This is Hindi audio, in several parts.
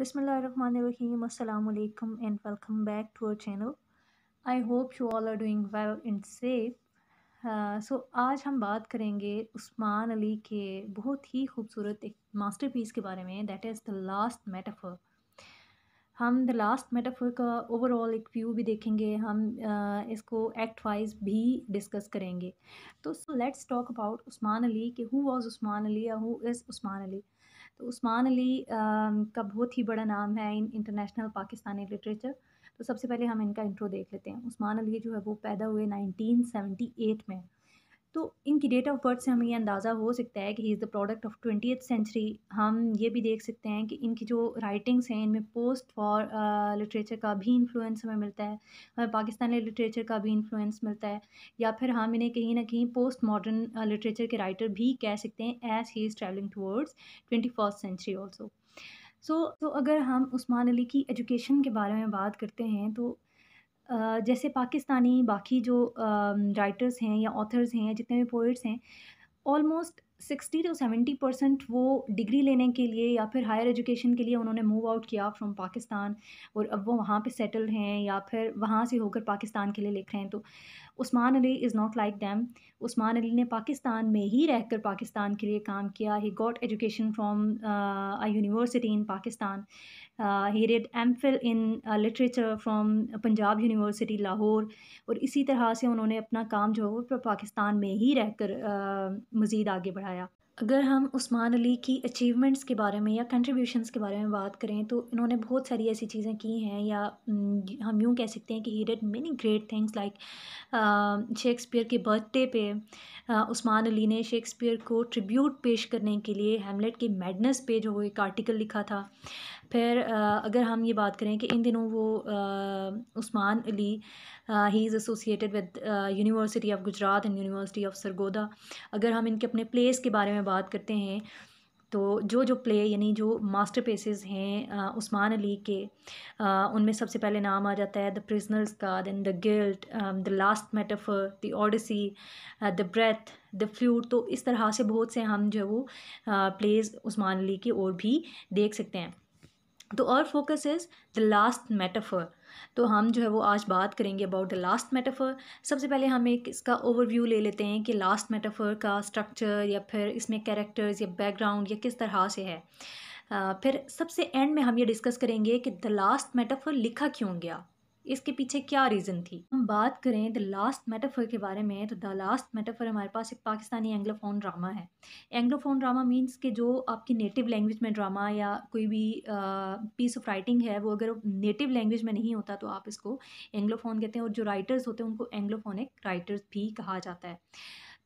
Bismillahirrahmanirrahim. Assalamu alaikum and welcome back to our channel. I hope you all are doing well and safe. So uh, आज हम बात करेंगे उस्मान अली के बहुत ही खूबसूरत एक मास्टरपीस के बारे में that is the last metaphor हम द लास्ट मेटाफर का ओवरऑल एक व्यू भी देखेंगे हम uh, इसको एक्ट वाइज भी डिस्कस करेंगे तो let's talk about Usman Ali के हु वाज उस्मान अली या हु इज़ उस्मान अली तो उस्मान अली का बहुत ही बड़ा नाम है इन इंटरनेशनल पाकिस्तानी लिटरेचर तो सबसे पहले हम इनका इंट्रो देख लेते हैं उस्मान अली जो है वो पैदा हुए 1978 में तो इनकी डेट ऑफ बर्थ से हमें ये अंदाज़ा हो सकता है कि he is the product of twenty century हम ये भी देख सकते हैं कि इनकी जो राइटिंग्स हैं इनमें पोस्ट फॉर लिटरेचर का भी इन्फ्लुएंस हमें मिलता है हमें पाकिस्तानी लिटरेचर का भी इन्फ्लुएंस मिलता है या फिर हम इन्हें कहीं ना कहीं पोस्ट मॉडर्न लिटरेचर के राइटर भी कह सकते हैं as he is travelling towards twenty first century also so तो अगर हम उस्मान अली की एजुकेशन के बारे में बात करते हैं तो जैसे पाकिस्तानी बाकी जो राइटर्स हैं या ऑथर्स हैं जितने भी पोइट्स हैं almost sixty to seventy percent वो डिग्री लेने के लिए या फिर हायर एजुकेशन के लिए उन्होंने मूव आउट किया फ्रॉम पाकिस्तान और अब वो वहाँ पे सेटल हैं या फिर वहाँ से होकर पाकिस्तान के लिए लिख रहे हैं तो Usman Ali is not like damn Usman Ali ने पाकिस्तान में ही रहकर पाकिस्तान के लिए काम किया he got education from a university in Pakistan he read M Phil in literature from Punjab university Lahore और इसी तरह से उन्होंने अपना काम जो है पाकिस्तान में ही रह कर uh, मज़ीद आगे बढ़ाया अगर हम उस्मान अली की अचीवमेंट्स के बारे में या कंट्रीब्यूशंस के बारे में बात करें तो इन्होंने बहुत सारी ऐसी चीज़ें की हैं या हम यूँ कह सकते हैं कि he did many great things like Shakespeare के बर्थडे पे उस्मान अली ने शेक्सपियर को ट्रिब्यूट पेश करने के लिए हेमलेट के मैडनेस पे जो एक आर्टिकल लिखा था फिर uh, अगर हम ये बात करें कि इन दिनों वो uh, Usman Ali he is associated with university of Gujrat and university of Sargodha अगर हम इनके अपने प्लेस के बारे में बात करते हैं तो जो जो प्ले यानी जो मास्टर पेसेज हैं uh, उस्मान अली के uh, उनमें सबसे पहले नाम आ जाता है द प्रिजनर्स का then the guilt the last metaphor the Odyssey the breath the flute तो इस तरह से बहुत से हम जो है वो प्लेज uh, उस्मान अली की ओर भी देख सकते हैं तो और focus is the last metaphor तो हम जो है वो आज बात करेंगे अबाउट द लास्ट मेटाफर सबसे पहले हम एक इसका ओवरव्यू ले लेते हैं कि लास्ट मेटाफर का स्ट्रक्चर या फिर इसमें कैरेक्टर्स या बैकग्राउंड या किस तरह से है फिर सबसे एंड में हम ये डिस्कस करेंगे कि द लास्ट मेटाफर लिखा क्यों गया इसके पीछे क्या रीज़न थी हम बात करें द लास्ट मेटाफर के बारे में तो द लास्ट मेटाफर हमारे पास एक पाकिस्तानी एंग्लोफोन ड्रामा है एंग्लोफोन ड्रामा मीन्स के जो आपकी नेटिव लैंग्वेज में ड्रामा या कोई भी पीस ऑफ राइटिंग है वो अगर नेटिव लैंग्वेज में नहीं होता तो आप इसको एंग्लोफोन कहते हैं और जो राइटर्स होते हैं उनको एंग्लोफोनिक राइटर्स भी कहा जाता है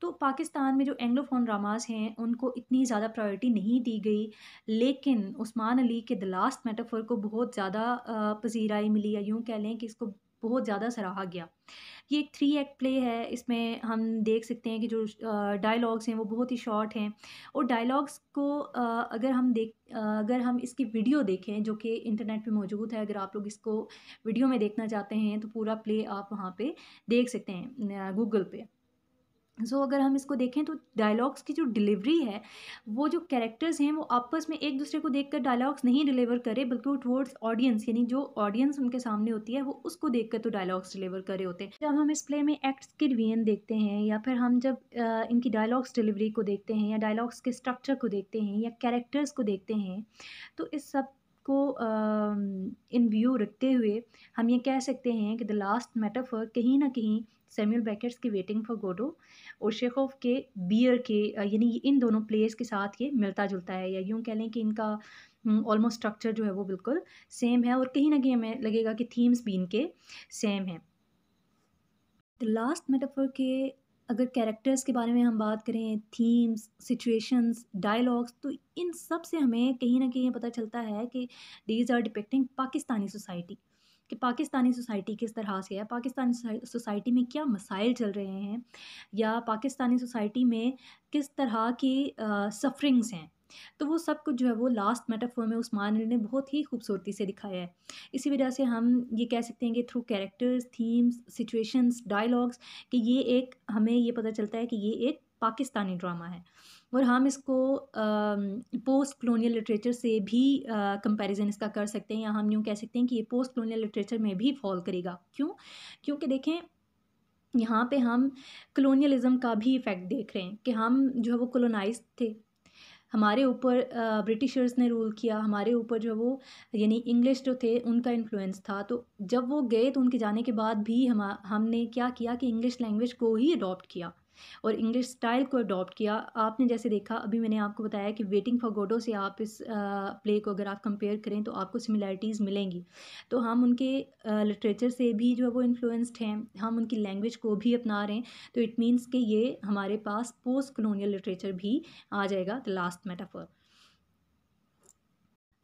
तो पाकिस्तान में जो एंग्लोफोन ड्रामाज हैं उनको इतनी ज़्यादा प्रायोरिटी नहीं दी गई लेकिन उस्मान अली के द लास्ट मेटाफर को बहुत ज़्यादा पजीराई मिली या यूँ कह लें कि इसको बहुत ज़्यादा सराहा गया ये एक थ्री एक्ट प्ले है इसमें हम देख सकते हैं कि जो डायलॉग्स हैं वो बहुत ही शॉर्ट हैं और डायलॉग्स को अगर हम देख अगर हम इसकी वीडियो देखें जो कि इंटरनेट पे मौजूद है अगर आप लोग इसको वीडियो में देखना चाहते हैं तो पूरा प्ले आप वहाँ पे देख सकते हैं गूगल पे सो so, अगर हम इसको देखें तो डायलॉग्स की जो डिलीवरी है वो जो कैरेक्टर्स हैं वो आपस में एक दूसरे को देखकर डायलॉग्स नहीं डिलीवर रहे बल्कि वो टुवर्ड्स ऑडियंस यानी जो ऑडियंस उनके सामने होती है वो उसको देखकर तो डायलॉग्स डिलीवर करे होते हैं जब हम इस प्ले में एक्ट्स के रिवीजन देखते हैं या फिर हम जब आ, इनकी डायलॉग्स डिलीवरी को देखते हैं या डायलॉग्स के स्ट्रक्चर को देखते हैं या कैरेक्टर्स को देखते हैं तो इस सब को इन व्यू रखते हुए हम ये कह सकते हैं कि द लास्ट मेटाफर कहीं ना कहीं सेम्यूल बैकेट्स की वेटिंग फॉर गोडो और शेखोफ के बियर के यानी इन दोनों प्लेयर्स के साथ ये मिलता जुलता है या यूँ कह लें कि इनका ऑलमोस्ट स्ट्रक्चर जो है वो बिल्कुल सेम है और कहीं ना कहीं हमें लगेगा कि थीम्स भी इनके सेम हैं द लास्ट मेटाफर के अगर कैरेक्टर्स के बारे में हम बात करें थीम्स सिचुएशंस डायलॉग्स तो इन सब से हमें कहीं ना कहीं पता चलता है कि these are depicting Pakistani society कि पाकिस्तानी सोसाइटी किस तरह से है पाकिस्तानी सोसाइटी में क्या मसाइल चल रहे हैं या पाकिस्तानी सोसाइटी में किस तरह की सफरिंग्स हैं तो वो सब कुछ जो है वो लास्ट मेटाफोर में उस्मान अली ने बहुत ही खूबसूरती से दिखाया है इसी वजह से हम ये कह सकते हैं कि through characters themes situations dialogues कि ये एक हमें ये पता चलता है कि ये एक पाकिस्तानी ड्रामा है और हम इसको पोस्ट कलोनियल लिटरेचर से भी कंपैरिजन इसका कर सकते हैं या हम यूँ कह सकते हैं कि ये पोस्ट कलोनियल लिटरेचर में भी फॉल करेगा क्यों क्योंकि देखें यहाँ पे हम कलोनियलिज़म का भी इफ़ेक्ट देख रहे हैं कि हम जो है वो कलोनाइज थे हमारे ऊपर ब्रिटिशर्स ने रूल किया हमारे ऊपर जो वो यानी इंग्लिश जो थे उनका इन्फ्लुएंस था तो जब वो गए तो उनके जाने के बाद भी हम हमने क्या किया कि इंग्लिश लैंग्वेज को ही अडॉप्ट किया और इंग्लिश स्टाइल को अडॉप्ट किया आपने जैसे देखा अभी मैंने आपको बताया कि वेटिंग फॉर गोडो से आप इस प्ले को अगर आप कंपेयर करें तो आपको सिमिलैरिटीज़ मिलेंगी तो हम उनके लिटरेचर से भी जो है वो इन्फ्लुएंस्ड हैं हम उनकी लैंग्वेज को भी अपना रहे हैं तो इट मीन्स कि ये हमारे पास पोस्ट कलोनियल लिटरेचर भी आ जाएगा the last metaphor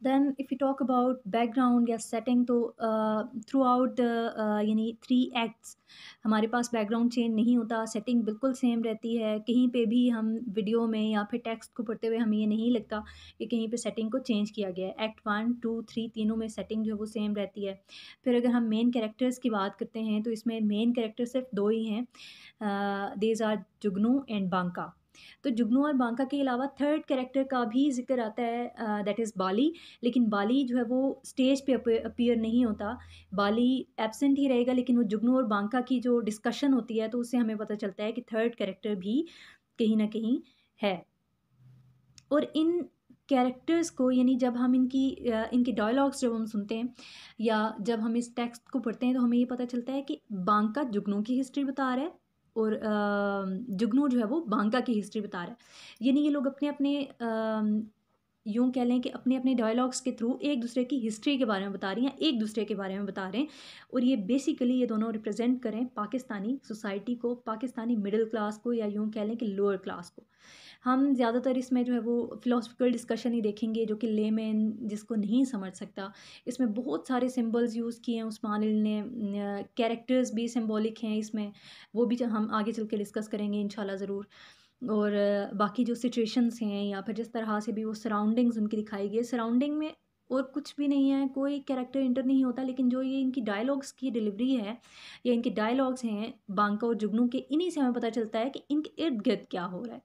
Then if you talk about background या setting तो थ्रू आउट यानी थ्री एक्ट्स हमारे पास बैकग्राउंड चेंज नहीं होता सेटिंग बिल्कुल सेम रहती है कहीं पे भी हम वीडियो में या फिर टेक्स्ट को पढ़ते हुए हमें ये नहीं लगता कि कहीं पे सेटिंग को चेंज किया गया है एक्ट वन टू थ्री तीनों में सेटिंग जो है वो सेम रहती है फिर अगर हम मेन कैरेक्टर्स की बात करते हैं तो इसमें मेन कैरेक्टर सिर्फ दो ही हैं देज आर जुगनू एंड बांका तो जुगनू और बांका के अलावा थर्ड कैरेक्टर का भी जिक्र आता है दैट इज़ बाली लेकिन बाली जो है वो स्टेज पे अपीयर नहीं होता बाली एबसेंट ही रहेगा लेकिन वो जुगनू और बांका की जो डिस्कशन होती है तो उससे हमें पता चलता है कि थर्ड कैरेक्टर भी कहीं ना कहीं है और इन कैरेक्टर्स को यानी जब हम इनकी इनके डायलॉग्स जब हम सुनते हैं या जब हम इस टेक्स्ट को पढ़ते हैं तो हमें ये पता चलता है कि बांका जुगनू की हिस्ट्री बता रहा है और जुगनू जो है वो बांका की हिस्ट्री बता रहा है यानी ये लोग अपने अपने यूँ कह लें कि अपने अपने डायलॉग्स के थ्रू एक दूसरे की हिस्ट्री के बारे में बता रही हैं एक दूसरे के बारे में बता रहे हैं और ये बेसिकली ये दोनों रिप्रेजेंट करें पाकिस्तानी सोसाइटी को पाकिस्तानी मिडिल क्लास को या यूँ कह लें कि लोअर क्लास को हम ज़्यादातर इसमें जो है वो फिलोसफिकल डिस्कशन ही देखेंगे जो कि लेमैन जिसको नहीं समझ सकता इसमें बहुत सारे सिम्बल्स यूज़ किए हैं उस्मान ने कैरेक्टर्स भी सिम्बॉलिक हैं इसमें वो भी हम आगे चल के डिस्कस करेंगे इन ज़रूर और बाकी जो सिचुएशंस हैं या फिर जिस तरह से भी वो सराउंडिंग्स उनकी दिखाई गई सराउंडिंग में और कुछ भी नहीं है कोई कैरेक्टर इंटर नहीं होता लेकिन जो ये इनकी डायलॉग्स की डिलीवरी है या इनके डायलॉग्स हैं बांका और जुगनू के इन्हीं से हमें पता चलता है कि इनके इर्द गिर्द क्या हो रहा है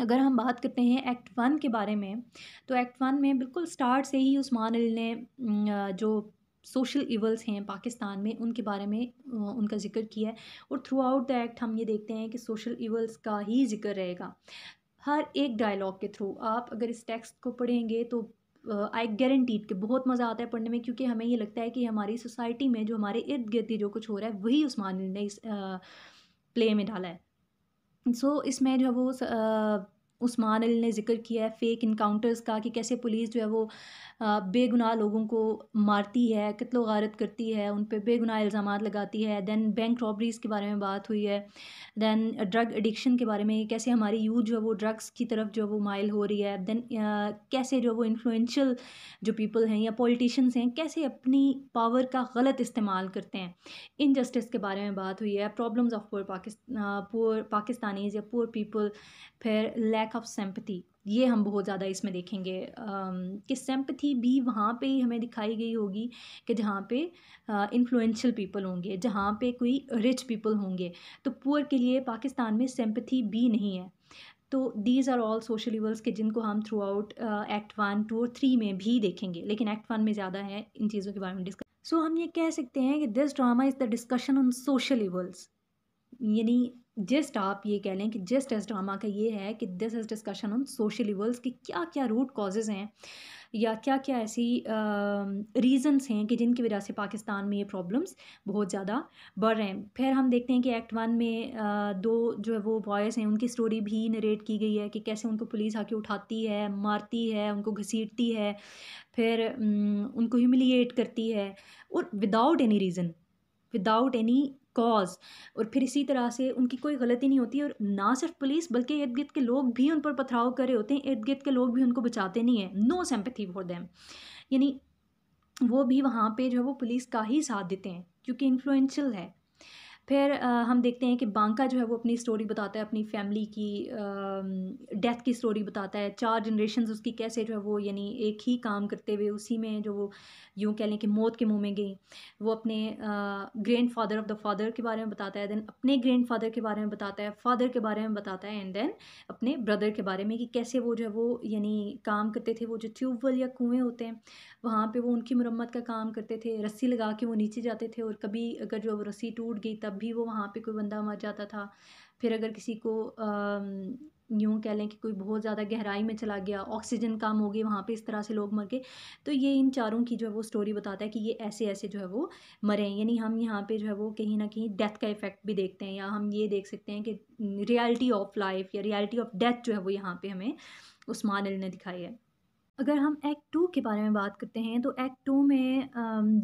अगर हम बात करते हैं एक्ट वन के बारे में तो एक्ट वन में बिल्कुल स्टार्ट से ही उस्मान अली ने जो सोशल इवल्स हैं पाकिस्तान में उनके बारे में उनका जिक्र किया है और थ्रू आउट द एक्ट हम ये देखते हैं कि सोशल इवल्स का ही जिक्र रहेगा हर एक डायलॉग के थ्रू आप अगर इस टेक्स्ट को पढ़ेंगे तो आई गारंटीड कि बहुत मज़ा आता है पढ़ने में क्योंकि हमें ये लगता है कि हमारी सोसाइटी में जो हमारे इर्द गिर्द जो कुछ हो रहा है वही उस्मान ने इस प्ले में डाला है सो इसमें जो है वो उस्मान अली ने ज़िक्र किया है फ़ेक इनकाउंटर्स का कि कैसे पुलिस जो है वो बेगुनाह लोगों को मारती है कितलो गारत करती है उन पर बेगुनाह इल्ज़ाम लगाती है दैन बैंक रॉबरीज़ के बारे में बात हुई है दैन ड्रग एडिक्शन के बारे में कैसे हमारी यूथ जो है वो ड्रग्स की तरफ जो है वो माइल हो रही है दैन कैसे जो है वो इन्फ्लुएंशल जो पीपल हैं या पॉलिटिशन्स हैं कैसे अपनी पावर का गलत इस्तेमाल करते हैं इनजस्टिस के बारे में बात हुई है problems of poor Pakistan poor Pakistanis या पुअर पीपल फिर लैक ऑफ सेम्पथी ये हम बहुत ज़्यादा इसमें देखेंगे कि सेम्पथी भी वहाँ पे ही हमें दिखाई गई होगी कि जहाँ पे इन्फ्लुएंशियल पीपल होंगे जहाँ पे कोई रिच पीपल होंगे तो पुअर के लिए पाकिस्तान में सेम्पथी भी नहीं है तो these are all social evils के जिनको हम throughout act one two और थ्री में भी देखेंगे लेकिन एक्ट वन में ज़्यादा है इन चीज़ों के बारे में डिस्कस सो so, हम ये कह सकते हैं कि this drama is the discussion on social evils यानी जस्ट आप ये कह लें कि जस्ट एस ड्रामा का ये है कि this is discussion on social evils कि क्या क्या रूट कॉजेज़ हैं या क्या क्या ऐसी रीज़न्स हैं कि जिनकी वजह से पाकिस्तान में ये प्रॉब्लम्स बहुत ज़्यादा बढ़ रहे हैं फिर हम देखते हैं कि एक्ट वन में आ, दो जो है वो बॉयज़ हैं उनकी स्टोरी भी नरेट की गई है कि कैसे उनको पुलिस आके उठाती है मारती है उनको घसीटती है फिर उनको ह्यूमिलिएट करती है और without any reason without any cause और फिर इसी तरह से उनकी कोई गलती नहीं होती और ना सिर्फ पुलिस बल्कि इर्द गिर्द के लोग भी उन पर पथराव कर रहे होते हैं इर्द गिर्द के लोग भी उनको बचाते नहीं हैं नो सेम्पथी फॉर देम यानी वो भी वहाँ पे जो है वो पुलिस का ही साथ देते हैं क्योंकि इन्फ्लुएंशियल है फिर हम देखते हैं कि बांका जो है वो अपनी स्टोरी बताता है अपनी फैमिली की डेथ की स्टोरी बताता है चार जनरेशन उसकी कैसे जो है वो यानी एक ही काम करते हुए उसी में जो वो यूँ कह लें कि मौत के मुँह में गई वो अपने grandfather of the father के बारे में बताता है देन अपने ग्रैंड फादर के बारे में बताता है फादर के बारे में बताता है एंड देन अपने ब्रदर के बारे में कि कैसे वो जो है वो यानी काम करते थे वो जो ट्यूबवेल या कुएँ होते हैं वहाँ पर वो उनकी मरम्मत का काम करते थे रस्सी लगा के वो नीचे जाते थे और कभी अगर जो रस्सी टूट गई तब भी वो वहाँ पे कोई बंदा मर जाता था फिर अगर किसी को यूँ कह लें कि कोई बहुत ज़्यादा गहराई में चला गया ऑक्सीजन कम हो गई वहाँ पे इस तरह से लोग मर गए तो ये इन चारों की जो है वो स्टोरी बताता है कि ये ऐसे ऐसे जो है वो मरे हैं यानी हम यहाँ पे जो है वो कहीं ना कहीं डेथ का इफेक्ट भी देखते हैं या हम ये देख सकते हैं कि रियलिटी ऑफ लाइफ या रियलिटी ऑफ डेथ जो है वो यहाँ पर हमें उस्मान अली ने दिखाई है अगर हम एक्ट टू के बारे में बात करते हैं तो एक्ट टू में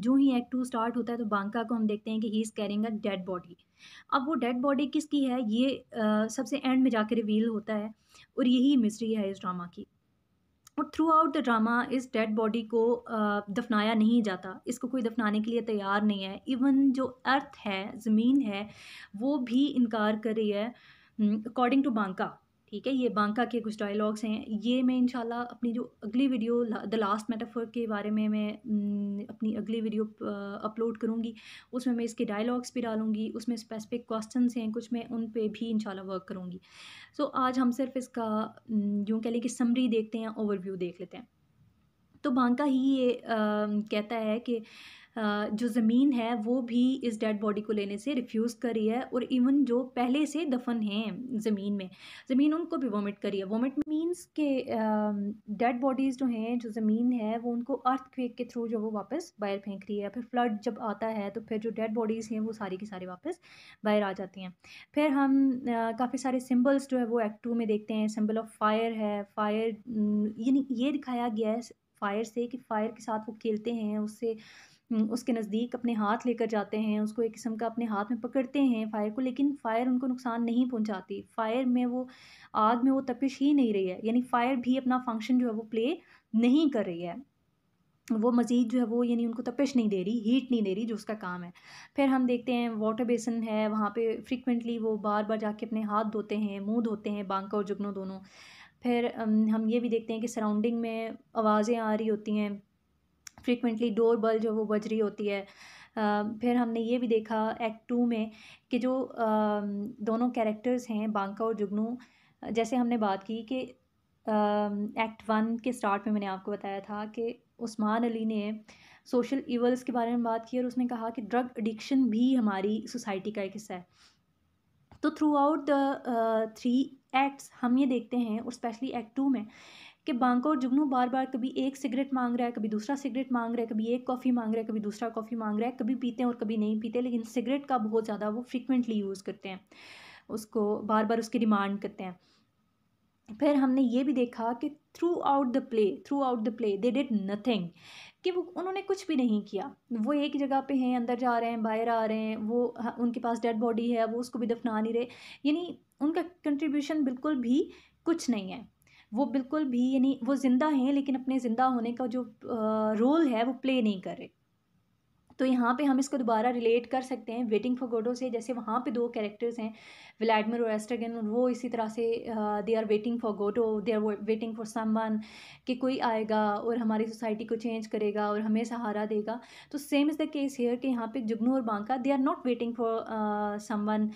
जो ही एक्ट टू स्टार्ट होता है तो बांका को हम देखते हैं कि he is carrying a dead body अब वो डेड बॉडी किसकी है ये सबसे एंड में जाके रिवील होता है और यही मिस्ट्री है इस ड्रामा की और थ्रू आउट द ड्रामा इस डेड बॉडी को दफनाया नहीं जाता इसको कोई दफनाने के लिए तैयार नहीं है इवन जो अर्थ है ज़मीन है वो भी इनकार कर रही है अकॉर्डिंग टू बांका ठीक है ये बांका के कुछ डायलॉग्स हैं ये मैं इनशाला अपनी जो अगली वीडियो द लास्ट मेटाफर के बारे में मैं अपनी अगली वीडियो अपलोड करूँगी उसमें मैं इसके डायलॉग्स भी डालूंगी उसमें स्पेसिफिक क्वेश्चन हैं कुछ मैं उन पर भी इनशाला वर्क करूँगी सो so, आज हम सिर्फ इसका यूँ कह लें कि समरी देखते हैं ओवरव्यू देख लेते हैं तो बांका ही ये आ, कहता है कि जो ज़मीन है वो भी इस डेड बॉडी को लेने से रिफ्यूज़ करी है और इवन जो पहले से दफन हैं ज़मीन में ज़मीन उनको भी वोमिट करी है वोमिट मीन्स के डेड बॉडीज़ जो हैं जो ज़मीन है वो उनको अर्थ क्वेक के थ्रू जो वो वापस बाहर फेंक रही है फिर फ्लड जब आता है तो फिर जो डेड बॉडीज़ हैं वो सारी की सारी वापस बाहर आ जाती हैं फिर हम काफ़ी सारे सिम्बल्स जो है वो एक्ट टू में देखते हैं सिम्बल ऑफ फायर है फायर यानी ये दिखाया गया है फायर से कि फायर के साथ वो खेलते हैं उससे हम्म, उसके नज़दीक अपने हाथ लेकर जाते हैं उसको एक किस्म का अपने हाथ में पकड़ते हैं फायर को लेकिन फायर उनको नुकसान नहीं पहुंचाती फायर में वो आग में वो तपिश ही नहीं रही है यानी फायर भी अपना फंक्शन जो है वो प्ले नहीं कर रही है वो मज़ीद जो है वो यानी उनको तपिश नहीं दे रही हीट नहीं दे रही जो उसका काम है फिर हम देखते हैं वाटर बेसन है वहाँ पे फ्रिक्वेंटली वो बार बार जाके अपने हाथ धोते हैं मुंह धोते हैं बांका और जुगनों दोनों फिर हम ये भी देखते हैं कि सराउंडिंग में आवाज़ें आ रही होती हैं फ्रिक्वेंटली डोर बल जो वो बज रही होती है फिर हमने ये भी देखा एक्ट टू में कि जो दोनों कैरेक्टर्स हैं बांका और जुगनू जैसे हमने बात की कि एक्ट वन के स्टार्ट में मैंने आपको बताया था कि उस्मान अली ने सोशल इवल्स के बारे में बात की और उसने कहा कि ड्रग एडिक्शन भी हमारी सोसाइटी का एक हिस्सा है तो throughout the three acts हम ये देखते हैं और स्पेशली एक्ट टू में कि बांको और जुगनू बार बार कभी एक सिगरेट मांग रहा है कभी दूसरा सिगरेट मांग रहा है कभी एक कॉफ़ी मांग रहा है कभी दूसरा कॉफ़ी मांग रहा है कभी पीते हैं और कभी नहीं पीते लेकिन सिगरेट का बहुत ज़्यादा वो फ्रिक्वेंटली यूज़ करते हैं उसको बार बार उसकी डिमांड करते हैं फिर हमने ये भी देखा कि throughout the play throughout the play they did nothing कि वो उन्होंने कुछ भी नहीं किया वो एक जगह पे हैं अंदर जा रहे हैं बाहर आ रहे हैं वो उनके पास डेड बॉडी है वो उसको भी दफना नहीं रहे यानी उनका कंट्रीब्यूशन बिल्कुल भी कुछ नहीं है वो बिल्कुल भी यानी वो ज़िंदा हैं लेकिन अपने ज़िंदा होने का जो रोल है वो प्ले नहीं कर रहे तो यहाँ पे हम इसको दोबारा रिलेट कर सकते हैं वेटिंग फॉर गोडो से जैसे वहाँ पे दो कैरेक्टर्स हैं व्लाडमिर और एस्ट्रगन वो इसी तरह से they are waiting for Godot they are waiting for someone कि कोई आएगा और हमारी सोसाइटी को चेंज करेगा और हमें सहारा देगा तो same is the case here कि यहाँ पे जुगनू और Banka they are not waiting for someone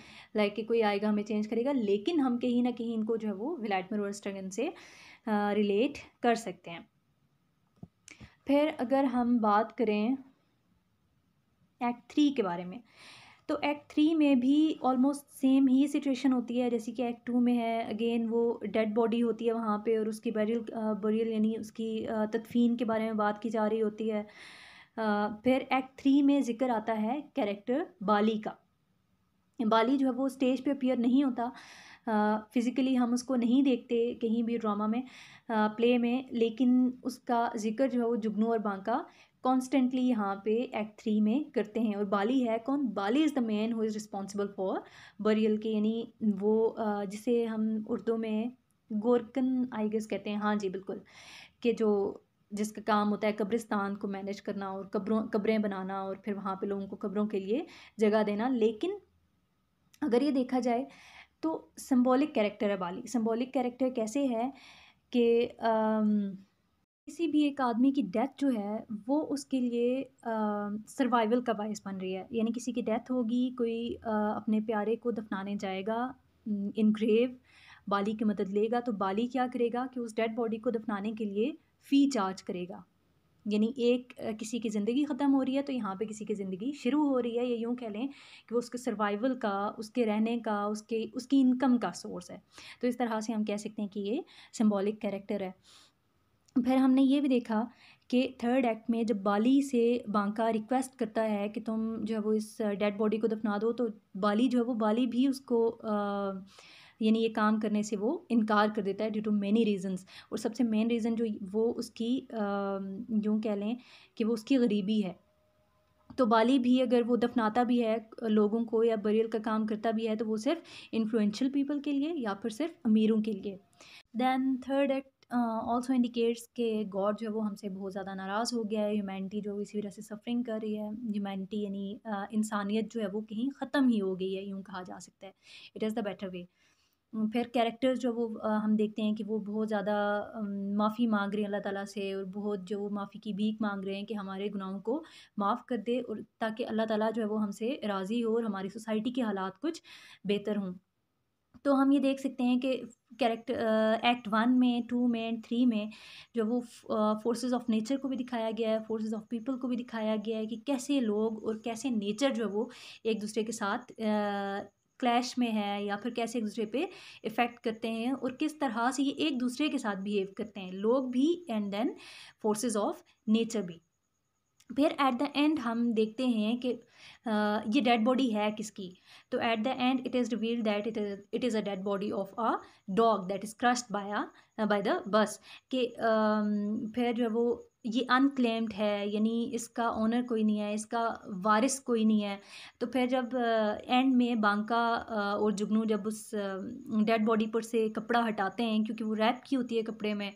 like कि कोई आएगा हमें चेंज करेगा लेकिन हम कहीं ना कहीं इनको जो है वो व्लाडमिर और एस्ट्रागन से रिलेट uh, कर सकते हैं फिर अगर हम बात करें एक्ट थ्री के बारे में तो एक्ट थ्री में भी ऑलमोस्ट सेम ही सिचुएशन होती है जैसे कि एक्ट टू में है अगेन वो डेड बॉडी होती है वहाँ पे और उसकी बरियल बरियल यानी उसकी तदफीन के बारे में बात की जा रही होती है फिर एक्ट थ्री में जिक्र आता है कैरेक्टर बाली का बाली जो है वो स्टेज पे अपीयर नहीं होता फिज़िकली हम उसको नहीं देखते कहीं भी ड्रामा में प्ले में लेकिन उसका जिक्र जो है वो जुगनू और बांका कॉन्स्टेंटली यहाँ पे एक्ट थ्री में करते हैं और बाली है कौन Bali is the man who is responsible for burial के यानी वो जिसे हम उर्दू में गोरकन आई गेस कहते हैं हाँ जी बिल्कुल कि जो जिसका काम होता है कब्रिस्तान को मैनेज करना और कब्रों कब्रें बनाना और फिर वहाँ पे लोगों को कब्रों के लिए जगह देना लेकिन अगर ये देखा जाए तो सिंबॉलिक कैरेक्टर है बाली सिंबॉलिक कैरेक्टर कैसे है कि किसी भी एक आदमी की डेथ जो है वो उसके लिए सर्वाइवल का बायस बन रही है यानी किसी की डेथ होगी कोई आ, अपने प्यारे को दफनाने जाएगा इन ग्रेव बाली की मदद लेगा तो बाली क्या करेगा कि उस डेड बॉडी को दफनाने के लिए फ़ी चार्ज करेगा यानी एक किसी की ज़िंदगी ख़त्म हो रही है तो यहाँ पे किसी की ज़िंदगी शुरू हो रही है ये यूँ कह लें कि वो उसके सर्वाइवल का उसके रहने का उसके उसकी इनकम का सोर्स है तो इस तरह से हम कह सकते हैं कि ये सिम्बॉलिक कैरेक्टर है फिर हमने ये भी देखा कि थर्ड एक्ट में जब बाली से बांका रिक्वेस्ट करता है कि तुम जो है वो इस डेड uh, बॉडी को दफना दो तो बाली जो है वो बाली भी उसको uh, यानी ये काम करने से वो इनकार कर देता है ड्यू टू मेनी रीजंस और सबसे मेन रीज़न जो वो उसकी uh, यूँ कह लें कि वो उसकी गरीबी है तो बाली भी अगर वो दफनाता भी है लोगों को या बरियल का काम करता भी है तो वो सिर्फ इन्फ्लुएंशियल पीपल के लिए या फिर सिर्फ अमीरों के लिए then third act also indicates के गॉड जो है वो हमसे बहुत ज़्यादा नाराज़ हो गया है ह्यूमैनिटी जो इसी वजह से सफरिंग कर रही है ह्यूमैनिटी यानी इंसानियत जो है वो कहीं ख़त्म ही हो गई है यूँ कहा जा सकता है it is the better way फिर कैरेक्टर्स जो वो हम देखते हैं कि वो बहुत ज़्यादा माफ़ी मांग रहे हैं अल्लाह ताला से और बहुत जो माफ़ी की भीख मांग रहे हैं कि हमारे गुनाहों को माफ़ कर दे और ताकि अल्लाह ताला जो है वो हमसे राज़ी हो और हमारी सोसाइटी के हालात कुछ बेहतर हों तो हम ये देख सकते हैं कि कैरेक्टर एक्ट वन में टू में एंड थ्री में जो वो फोर्सेस ऑफ नेचर को भी दिखाया गया है फोर्सेस ऑफ पीपल को भी दिखाया गया है कि कैसे लोग और कैसे नेचर जो है वो एक दूसरे के साथ uh, क्लैश में है या फिर कैसे एक दूसरे पे इफ़ेक्ट करते हैं और किस तरह से ये एक दूसरे के साथ बिहेव करते हैं लोग भी and then forces of nature भी फिर एट द एंड हम देखते हैं कि ये डेड बॉडी है किसकी तो at the end it is reveal that it is it is a dead body of a dog that is crushed by a by the bus कि फिर जो है वो ये अनक्लेम्ड है यानी इसका ओनर कोई नहीं है इसका वारिस कोई नहीं है तो फिर जब एंड में बांका और जुगनू जब उस डेड बॉडी पर से कपड़ा हटाते हैं क्योंकि वो रैप की होती है कपड़े में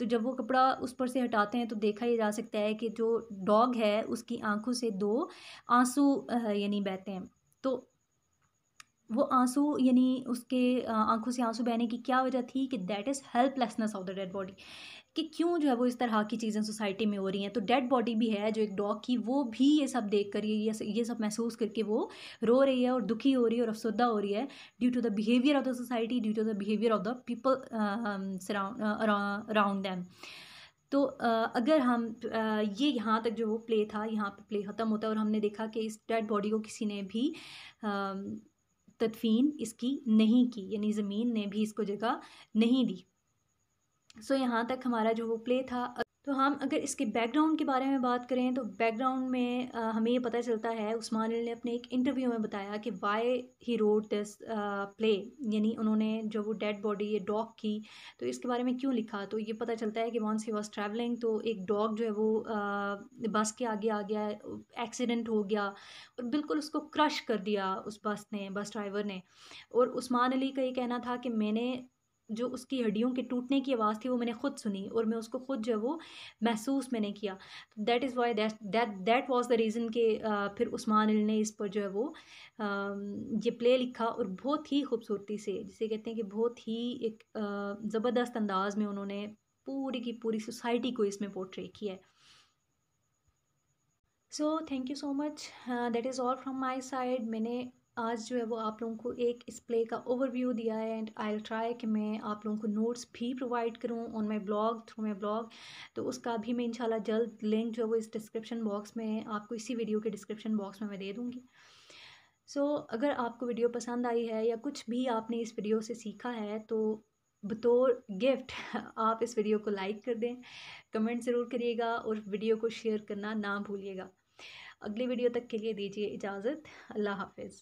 तो जब वो कपड़ा उस पर से हटाते हैं तो देखा ही जा सकता है कि जो डॉग है उसकी आंखों से दो आंसू यानी बहते हैं तो वो आंसू यानी उसके आंखों से आंसू बहने की क्या वजह थी कि that is helplessness of the dead body कि क्यों जो है वो इस तरह की चीज़ें सोसाइटी में हो रही हैं तो डेड बॉडी भी है जो एक डॉग की वो भी ये सब देख कर ये ये सब महसूस करके वो रो रही है और दुखी हो रही है और अफसुदा हो रही है due to the behaviour of the society due to the behaviour of the people around them तो uh, अगर हम uh, ये यहाँ तक जो वो प्ले था यहाँ पे प्ले ख़त्म होता है और हमने देखा कि इस डेड बॉडी को किसी ने भी um, तदफीन इसकी नहीं की यानी ज़मीन ने भी इसको जगह नहीं दी सो यहाँ तक हमारा जो वो प्ले था तो हम अगर इसके बैकग्राउंड के बारे में बात करें तो बैकग्राउंड में आ, हमें ये पता चलता है उस्मान अली ने अपने एक इंटरव्यू में बताया कि why he wrote this play यानी उन्होंने जो वो डेड बॉडी ये डॉग की तो इसके बारे में क्यों लिखा तो ये पता चलता है कि वॉन्स ही वॉज ट्रैवलिंग तो एक डॉग जो है वो आ, बस के आगे आ गया एक्सीडेंट हो गया और बिल्कुल उसको क्रश कर दिया उस बस ने बस ड्राइवर ने और उस्मान अली का ये कहना था कि मैंने जो उसकी हड्डियों के टूटने की आवाज़ थी वो मैंने खुद सुनी और मैं उसको खुद जो है वो महसूस मैंने किया that is why that that was the reason के फिर उस्मान अल ने इस पर जो है वो ये प्ले लिखा और बहुत ही खूबसूरती से जिसे कहते हैं कि बहुत ही एक ज़बरदस्त अंदाज में उन्होंने पूरी की पूरी सोसाइटी को इसमें पोर्ट्रे किया है so thank you so much that is all from my side मैंने आज जो है वो आप लोगों को एक इस प्ले का ओवरव्यू दिया है एंड आई ट्राई कि मैं आप लोगों को नोट्स भी प्रोवाइड करूँ on my blog through my blog तो उसका भी मैं इंशाल्लाह जल्द लिंक जो है वो इस डिस्क्रिप्शन बॉक्स में आपको इसी वीडियो के डिस्क्रिप्शन बॉक्स में मैं दे दूँगी सो so, अगर आपको वीडियो पसंद आई है या कुछ भी आपने इस वीडियो से सीखा है तो बतौर गिफ्ट आप इस वीडियो को लाइक कर दें कमेंट ज़रूर करिएगा और वीडियो को शेयर करना ना भूलिएगा अगली वीडियो तक के लिए दीजिए इजाज़त अल्लाह हाफिज़